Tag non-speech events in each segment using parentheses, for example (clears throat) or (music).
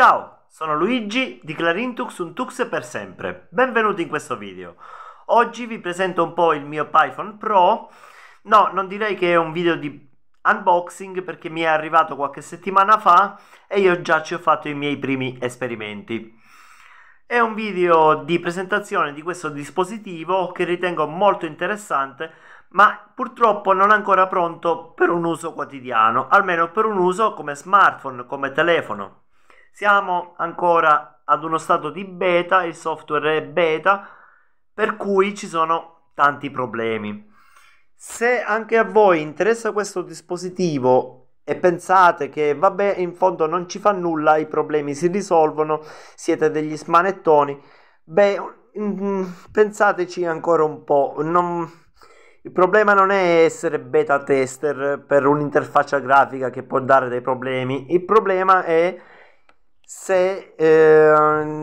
Ciao, sono Luigi di Clarintux Untux per sempre. Benvenuti in questo video. Oggi vi presento un po' il mio Python Pro. No, non direi che è un video di unboxing perché mi è arrivato qualche settimana fa e io già ci ho fatto i miei primi esperimenti. È un video di presentazione di questo dispositivo che ritengo molto interessante ma purtroppo non ancora pronto per un uso quotidiano, almeno per un uso come smartphone, come telefono, siamo ancora ad uno stato di beta, il software è beta, per cui ci sono tanti problemi. Se anche a voi interessa questo dispositivo e pensate che vabbè in fondo non ci fa nulla, i problemi si risolvono, siete degli smanettoni, beh mm, pensateci ancora un po', non... il problema non è essere beta tester per un'interfaccia grafica che può dare dei problemi, il problema è se eh,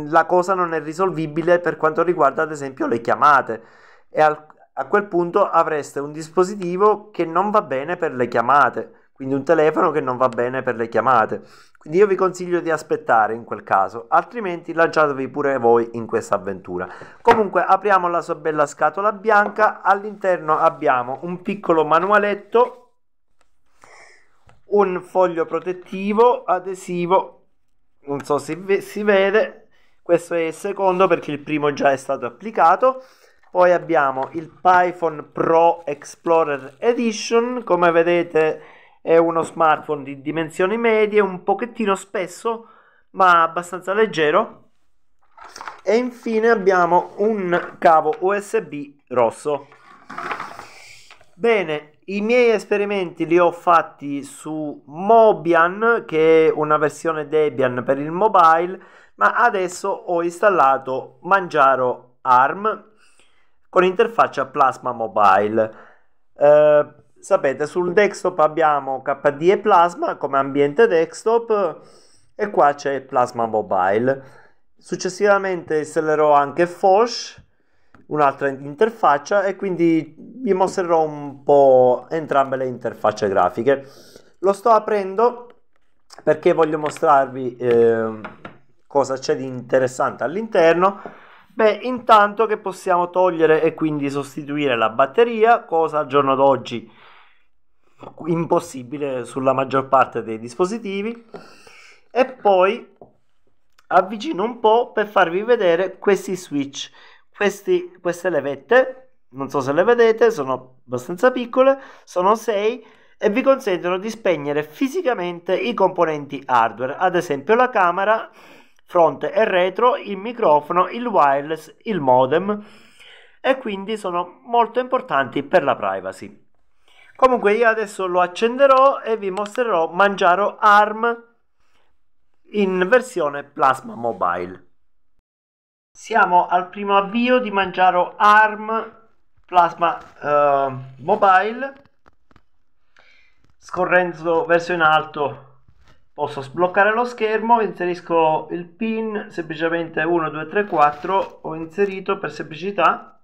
la cosa non è risolvibile per quanto riguarda ad esempio le chiamate e al, a quel punto avreste un dispositivo che non va bene per le chiamate, quindi un telefono che non va bene per le chiamate. Quindi io vi consiglio di aspettare in quel caso, altrimenti lanciatevi pure voi in questa avventura. Comunque apriamo la sua bella scatola bianca, all'interno abbiamo un piccolo manualetto, un foglio protettivo, adesivo non so se ve- si vede, questo è il secondo perché il primo già è stato applicato. Poi abbiamo il Python Pro Explorer Edition, come vedete è uno smartphone di dimensioni medie, un pochettino spesso ma abbastanza leggero. E infine abbiamo un cavo USB rosso. Bene, i miei esperimenti li ho fatti su Mobian, che è una versione Debian per il mobile, ma adesso ho installato Mangiaro ARM con interfaccia Plasma Mobile. Eh, sapete, sul desktop abbiamo KDE Plasma come ambiente desktop e qua c'è Plasma Mobile. Successivamente installerò anche Fosh un'altra interfaccia e quindi vi mostrerò un po' entrambe le interfacce grafiche. Lo sto aprendo perché voglio mostrarvi eh, cosa c'è di interessante all'interno. Beh, intanto che possiamo togliere e quindi sostituire la batteria, cosa al giorno d'oggi impossibile sulla maggior parte dei dispositivi. E poi avvicino un po' per farvi vedere questi switch questi, queste levette, non so se le vedete, sono abbastanza piccole, sono 6 e vi consentono di spegnere fisicamente i componenti hardware, ad esempio la camera, fronte e retro, il microfono, il wireless, il modem e quindi sono molto importanti per la privacy. Comunque io adesso lo accenderò e vi mostrerò Mangiaro ARM in versione Plasma Mobile. Siamo al primo avvio di Mangiaro ARM Plasma uh, Mobile. Scorrendo verso in alto posso sbloccare lo schermo, inserisco il pin semplicemente 1, 2, 3, 4, ho inserito per semplicità.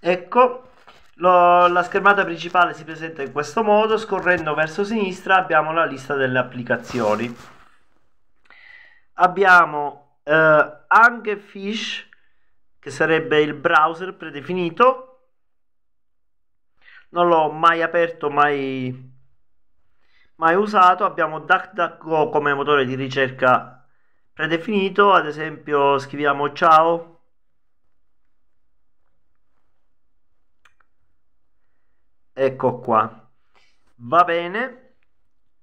Ecco, lo, la schermata principale si presenta in questo modo, scorrendo verso sinistra abbiamo la lista delle applicazioni. Abbiamo eh, anche Fish, che sarebbe il browser predefinito. Non l'ho mai aperto, mai, mai usato. Abbiamo DuckDuckGo come motore di ricerca predefinito. Ad esempio, scriviamo ciao. Ecco qua. Va bene.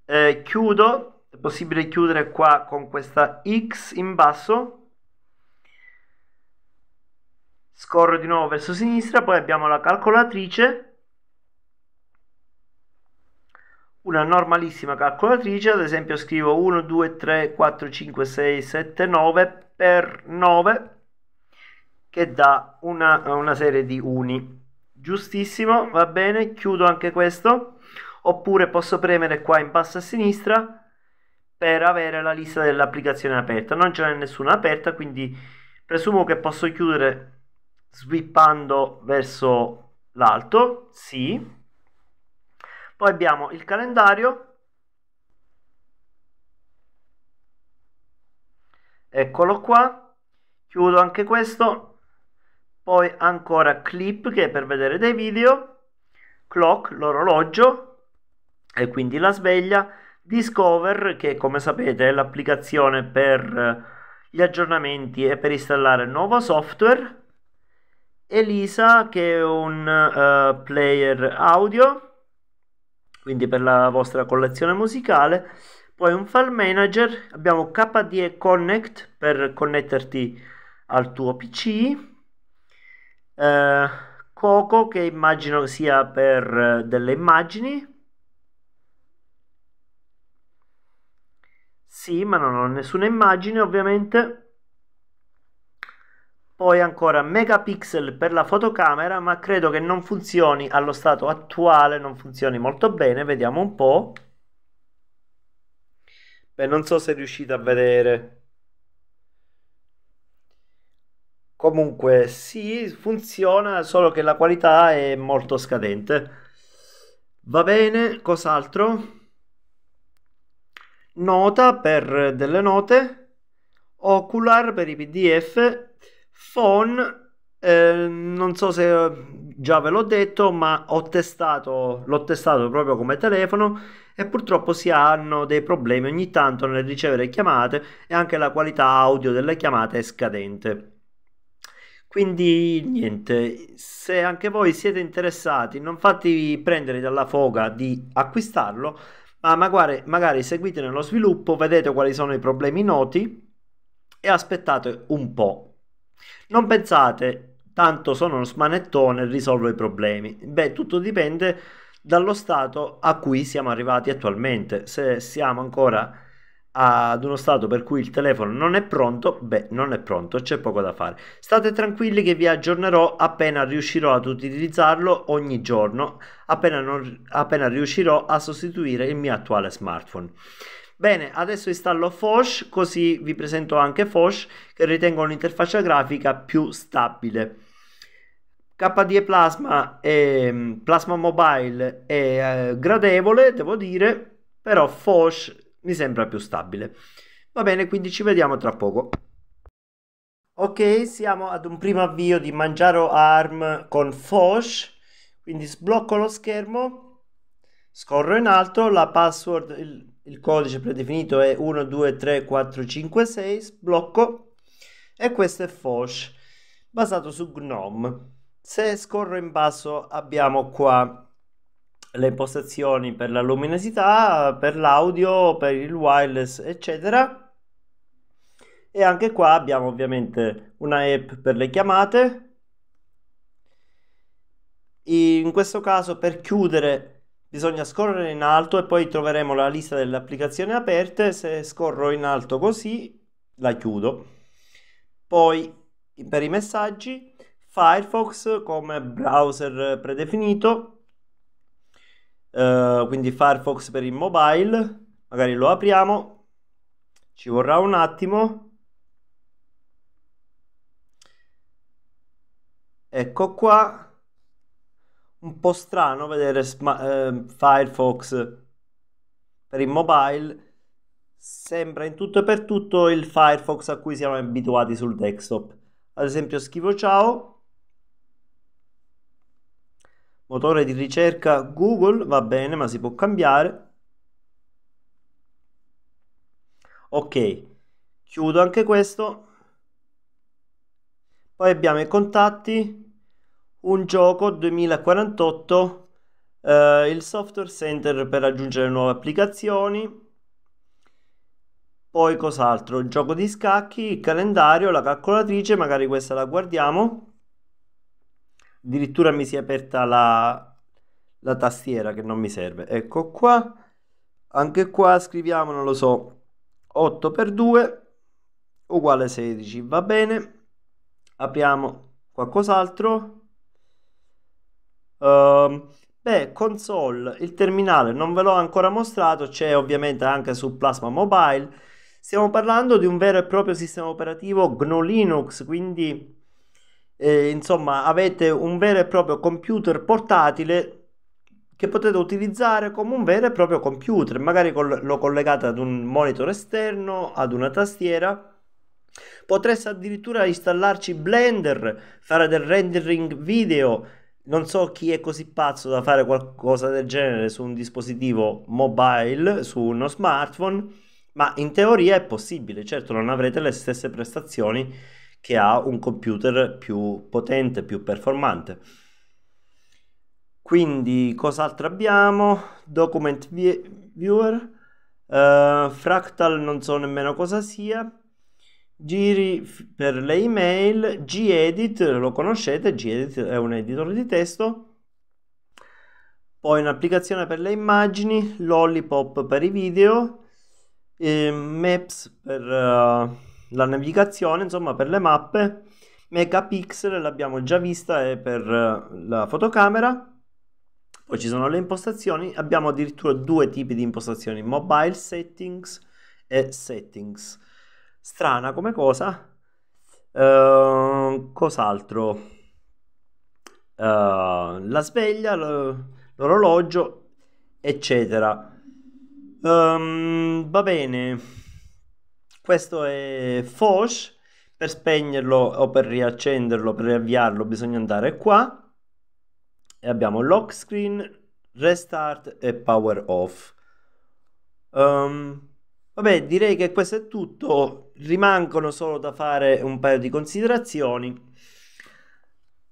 Eh, chiudo è possibile chiudere qua con questa X in basso scorro di nuovo verso sinistra poi abbiamo la calcolatrice una normalissima calcolatrice ad esempio scrivo 1 2 3 4 5 6 7 9 per 9 che dà una, una serie di uni giustissimo va bene chiudo anche questo oppure posso premere qua in basso a sinistra per avere la lista dell'applicazione aperta. Non ce n'è nessuna aperta, quindi presumo che posso chiudere swippando verso l'alto. Sì. Poi abbiamo il calendario. Eccolo qua. Chiudo anche questo. Poi ancora clip che è per vedere dei video. Clock, l'orologio e quindi la sveglia Discover, che come sapete è l'applicazione per eh, gli aggiornamenti e per installare nuovo software, Elisa che è un uh, player audio, quindi per la vostra collezione musicale, poi un file manager, abbiamo KDE Connect per connetterti al tuo PC, uh, eh, Coco che immagino sia per uh, delle immagini, Sì, ma non ho nessuna immagine ovviamente. Poi ancora megapixel per la fotocamera, ma credo che non funzioni allo stato attuale, non funzioni molto bene, vediamo un po'. Beh, non so se riuscite a vedere. Comunque sì, funziona, solo che la qualità è molto scadente. Va bene, cos'altro? Nota per delle note, Ocular per i PDF, Phone, eh, non so se già ve l'ho detto, ma ho testato, l'ho testato proprio come telefono e purtroppo si hanno dei problemi ogni tanto nel ricevere chiamate e anche la qualità audio delle chiamate è scadente. Quindi niente, se anche voi siete interessati, non fatevi prendere dalla foga di acquistarlo, ma magari, magari seguite nello sviluppo, vedete quali sono i problemi noti e aspettate un po'. Non pensate, tanto sono uno smanettone, risolvo i problemi. Beh, tutto dipende dallo stato a cui siamo arrivati attualmente. Se siamo ancora ad uno stato per cui il telefono non è pronto, beh, non è pronto, c'è poco da fare. State tranquilli che vi aggiornerò appena riuscirò ad utilizzarlo ogni giorno, appena, non, appena riuscirò a sostituire il mio attuale smartphone. Bene, adesso installo Fosh, così vi presento anche Fosh, che ritengo un'interfaccia grafica più stabile. KDE Plasma e Plasma Mobile è eh, gradevole, devo dire, però Fosh mi sembra più stabile. Va bene, quindi ci vediamo tra poco. Ok, siamo ad un primo avvio di Mangiaro Arm con Fosh, quindi sblocco lo schermo, scorro in alto, la password, il, il codice predefinito è 123456, sblocco e questo è Fosh, basato su GNOME. Se scorro in basso abbiamo qua le impostazioni per la luminosità, per l'audio, per il wireless, eccetera. E anche qua abbiamo ovviamente una app per le chiamate. In questo caso per chiudere bisogna scorrere in alto e poi troveremo la lista delle applicazioni aperte. Se scorro in alto così la chiudo. Poi per i messaggi Firefox come browser predefinito eh, quindi Firefox per il mobile, magari lo apriamo, ci vorrà un attimo. Ecco qua, un po' strano vedere uh, Firefox per il mobile, sembra in tutto e per tutto il Firefox a cui siamo abituati sul desktop. Ad esempio scrivo ciao Motore di ricerca Google va bene, ma si può cambiare. Ok, chiudo anche questo. Poi abbiamo i contatti, un gioco 2048, eh, il software center per aggiungere nuove applicazioni. Poi cos'altro? Il gioco di scacchi, il calendario, la calcolatrice, magari questa la guardiamo addirittura mi si è aperta la, la tastiera che non mi serve. Ecco qua, anche qua scriviamo, non lo so, 8 per 2 uguale 16, va bene. Apriamo qualcos'altro. Um, beh, console, il terminale non ve l'ho ancora mostrato, c'è ovviamente anche su Plasma Mobile. Stiamo parlando di un vero e proprio sistema operativo GNU Linux, quindi eh, insomma avete un vero e proprio computer portatile che potete utilizzare come un vero e proprio computer, magari col- lo collegate ad un monitor esterno, ad una tastiera. Potreste addirittura installarci Blender, fare del rendering video. Non so chi è così pazzo da fare qualcosa del genere su un dispositivo mobile, su uno smartphone, ma in teoria è possibile. Certo non avrete le stesse prestazioni che ha un computer più potente, più performante. Quindi cos'altro abbiamo? Document Viewer, uh, Fractal non so nemmeno cosa sia, giri per le email, gedit, lo conoscete, gedit è un editor di testo, poi un'applicazione per le immagini, Lollipop per i video, ehm, Maps per uh, la navigazione, insomma, per le mappe. Megapixel l'abbiamo già vista è eh, per eh, la fotocamera. Poi ci sono le impostazioni, abbiamo addirittura due tipi di impostazioni, mobile settings e settings. Strana come cosa. Uh, cos'altro? Uh, la sveglia, l'orologio, eccetera. Um, va bene. Questo è Fosh. Per spegnerlo o per riaccenderlo, per riavviarlo, bisogna andare qua. E abbiamo lock screen, restart e power off. Um, vabbè, direi che questo è tutto. Rimangono solo da fare un paio di considerazioni.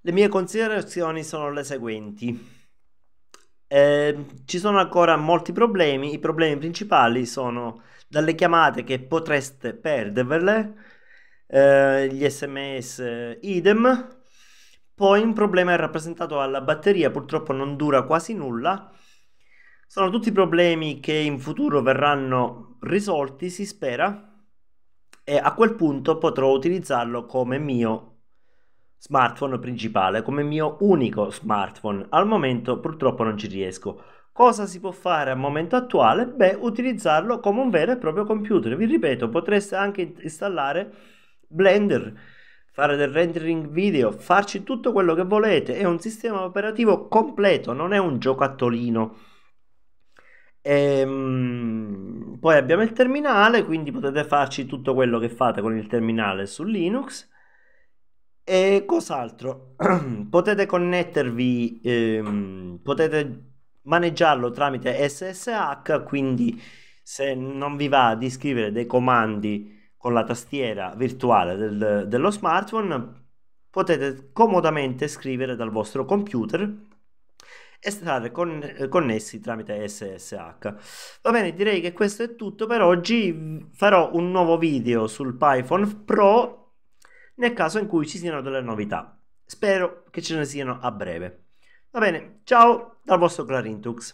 Le mie considerazioni sono le seguenti. Eh, ci sono ancora molti problemi. I problemi principali sono dalle chiamate che potreste perderle, eh, gli sms eh, idem. Poi un problema è rappresentato dalla batteria, purtroppo non dura quasi nulla. Sono tutti problemi che in futuro verranno risolti, si spera, e a quel punto potrò utilizzarlo come mio smartphone principale, come mio unico smartphone. Al momento purtroppo non ci riesco. Cosa si può fare al momento attuale? Beh, utilizzarlo come un vero e proprio computer. Vi ripeto, potreste anche installare Blender, fare del rendering video, farci tutto quello che volete. È un sistema operativo completo, non è un giocattolino. Ehm, poi abbiamo il terminale, quindi potete farci tutto quello che fate con il terminale su Linux. E cos'altro? (clears throat) potete connettervi, ehm, potete maneggiarlo tramite SSH, quindi se non vi va di scrivere dei comandi con la tastiera virtuale del, dello smartphone, potete comodamente scrivere dal vostro computer e stare con, connessi tramite SSH. Va bene, direi che questo è tutto per oggi. Farò un nuovo video sul Python Pro nel caso in cui ci siano delle novità. Spero che ce ne siano a breve. Va bene, ciao dal vostro Clarintux.